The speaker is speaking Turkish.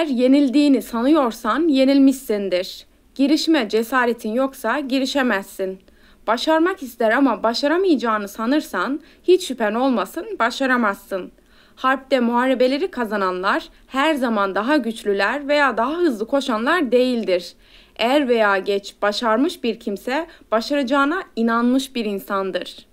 Eğer yenildiğini sanıyorsan yenilmişsindir. Girişime cesaretin yoksa girişemezsin. Başarmak ister ama başaramayacağını sanırsan hiç şüphen olmasın başaramazsın. Harpte muharebeleri kazananlar her zaman daha güçlüler veya daha hızlı koşanlar değildir. Er veya geç başarmış bir kimse başaracağına inanmış bir insandır.''